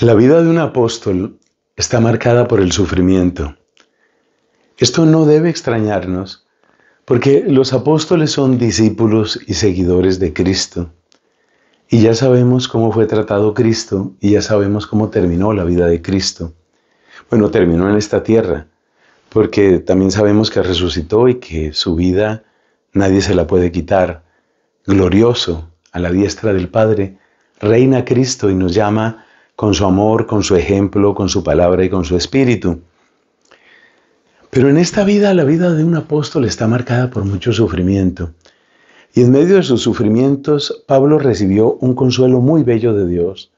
La vida de un apóstol está marcada por el sufrimiento. Esto no debe extrañarnos, porque los apóstoles son discípulos y seguidores de Cristo. Y ya sabemos cómo fue tratado Cristo y ya sabemos cómo terminó la vida de Cristo. Bueno, terminó en esta tierra, porque también sabemos que resucitó y que su vida nadie se la puede quitar. Glorioso, a la diestra del Padre, reina Cristo y nos llama con su amor, con su ejemplo, con su palabra y con su espíritu. Pero en esta vida, la vida de un apóstol está marcada por mucho sufrimiento. Y en medio de sus sufrimientos, Pablo recibió un consuelo muy bello de Dios,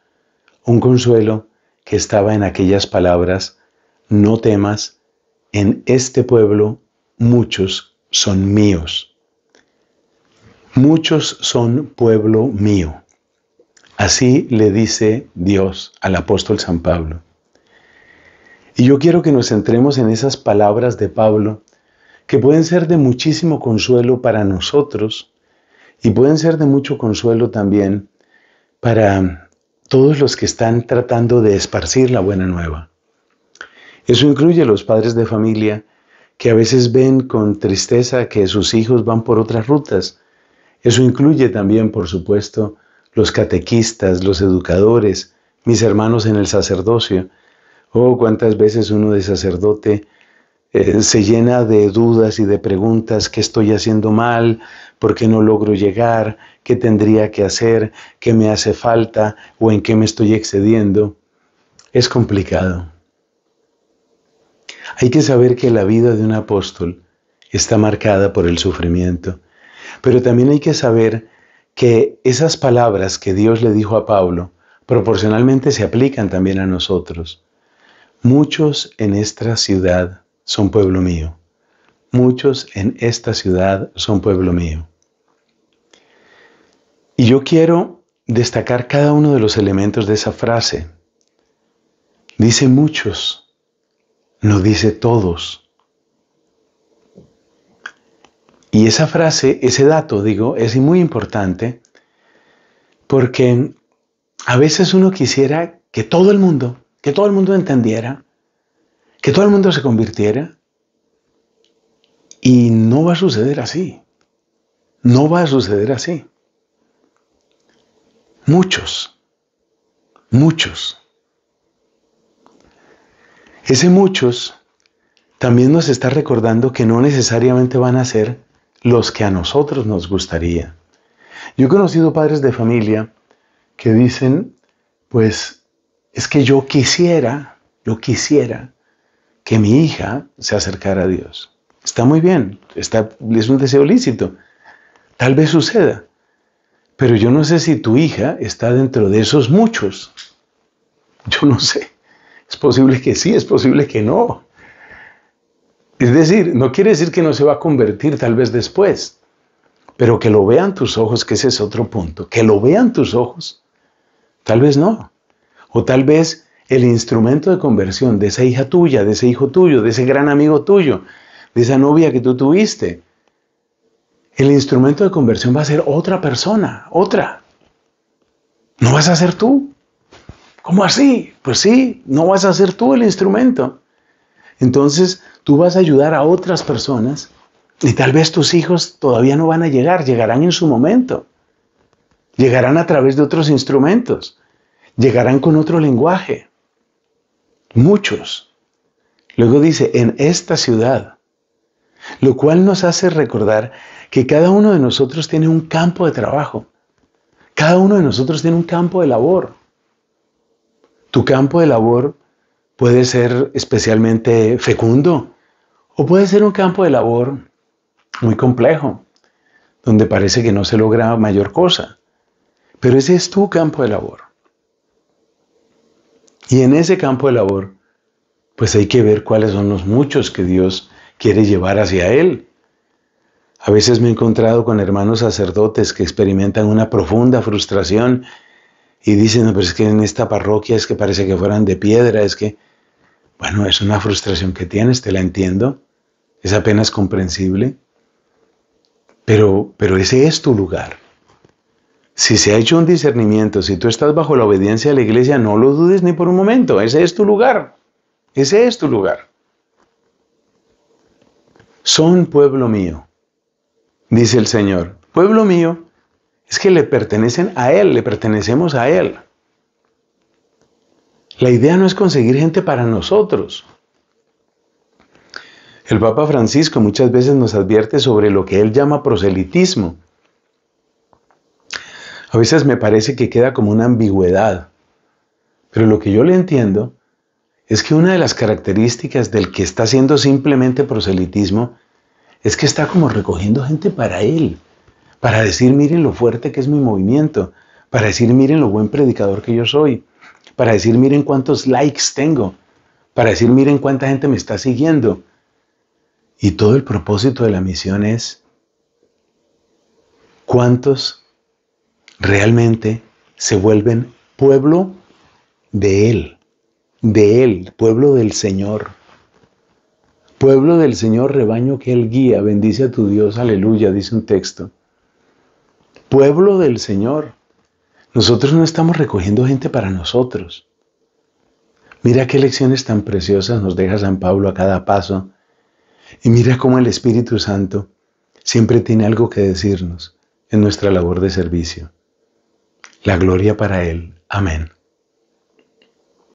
un consuelo que estaba en aquellas palabras, no temas, en este pueblo muchos son míos. Muchos son pueblo mío. Así le dice Dios al apóstol San Pablo. Y yo quiero que nos centremos en esas palabras de Pablo, que pueden ser de muchísimo consuelo para nosotros y pueden ser de mucho consuelo también para todos los que están tratando de esparcir la buena nueva. Eso incluye a los padres de familia que a veces ven con tristeza que sus hijos van por otras rutas. Eso incluye también, por supuesto, los catequistas, los educadores, mis hermanos en el sacerdocio. Oh, cuántas veces uno de sacerdote eh, se llena de dudas y de preguntas, ¿qué estoy haciendo mal? ¿Por qué no logro llegar? ¿Qué tendría que hacer? ¿Qué me hace falta? ¿O en qué me estoy excediendo? Es complicado. Hay que saber que la vida de un apóstol está marcada por el sufrimiento, pero también hay que saber que esas palabras que Dios le dijo a Pablo proporcionalmente se aplican también a nosotros. Muchos en esta ciudad son pueblo mío. Muchos en esta ciudad son pueblo mío. Y yo quiero destacar cada uno de los elementos de esa frase. Dice muchos, no dice todos. Y esa frase, ese dato, digo, es muy importante porque a veces uno quisiera que todo el mundo, que todo el mundo entendiera, que todo el mundo se convirtiera y no va a suceder así. No va a suceder así. Muchos, muchos. Ese muchos también nos está recordando que no necesariamente van a ser los que a nosotros nos gustaría. Yo he conocido padres de familia que dicen, pues es que yo quisiera, yo quisiera que mi hija se acercara a Dios. Está muy bien, está, es un deseo lícito. Tal vez suceda, pero yo no sé si tu hija está dentro de esos muchos. Yo no sé. Es posible que sí, es posible que no. Es decir, no quiere decir que no se va a convertir tal vez después, pero que lo vean tus ojos, que ese es otro punto, que lo vean tus ojos, tal vez no. O tal vez el instrumento de conversión de esa hija tuya, de ese hijo tuyo, de ese gran amigo tuyo, de esa novia que tú tuviste, el instrumento de conversión va a ser otra persona, otra. No vas a ser tú. ¿Cómo así? Pues sí, no vas a ser tú el instrumento. Entonces, tú vas a ayudar a otras personas y tal vez tus hijos todavía no van a llegar, llegarán en su momento, llegarán a través de otros instrumentos, llegarán con otro lenguaje, muchos. Luego dice, en esta ciudad, lo cual nos hace recordar que cada uno de nosotros tiene un campo de trabajo, cada uno de nosotros tiene un campo de labor. Tu campo de labor puede ser especialmente fecundo, o puede ser un campo de labor muy complejo, donde parece que no se logra mayor cosa. Pero ese es tu campo de labor. Y en ese campo de labor, pues hay que ver cuáles son los muchos que Dios quiere llevar hacia Él. A veces me he encontrado con hermanos sacerdotes que experimentan una profunda frustración y dicen, no, pero es que en esta parroquia es que parece que fueran de piedra, es que, bueno, es una frustración que tienes, te la entiendo, es apenas comprensible, pero, pero ese es tu lugar. Si se ha hecho un discernimiento, si tú estás bajo la obediencia de la iglesia, no lo dudes ni por un momento, ese es tu lugar, ese es tu lugar. Son pueblo mío, dice el Señor. Pueblo mío es que le pertenecen a Él, le pertenecemos a Él. La idea no es conseguir gente para nosotros. El Papa Francisco muchas veces nos advierte sobre lo que él llama proselitismo. A veces me parece que queda como una ambigüedad, pero lo que yo le entiendo es que una de las características del que está haciendo simplemente proselitismo es que está como recogiendo gente para él, para decir miren lo fuerte que es mi movimiento, para decir miren lo buen predicador que yo soy, para decir miren cuántos likes tengo, para decir miren cuánta gente me está siguiendo, y todo el propósito de la misión es cuántos realmente se vuelven pueblo de Él, de Él, pueblo del Señor. Pueblo del Señor, rebaño que Él guía, bendice a tu Dios, aleluya, dice un texto. Pueblo del Señor. Nosotros no estamos recogiendo gente para nosotros. Mira qué lecciones tan preciosas nos deja San Pablo a cada paso y mira cómo el Espíritu Santo siempre tiene algo que decirnos en nuestra labor de servicio. La gloria para Él. Amén.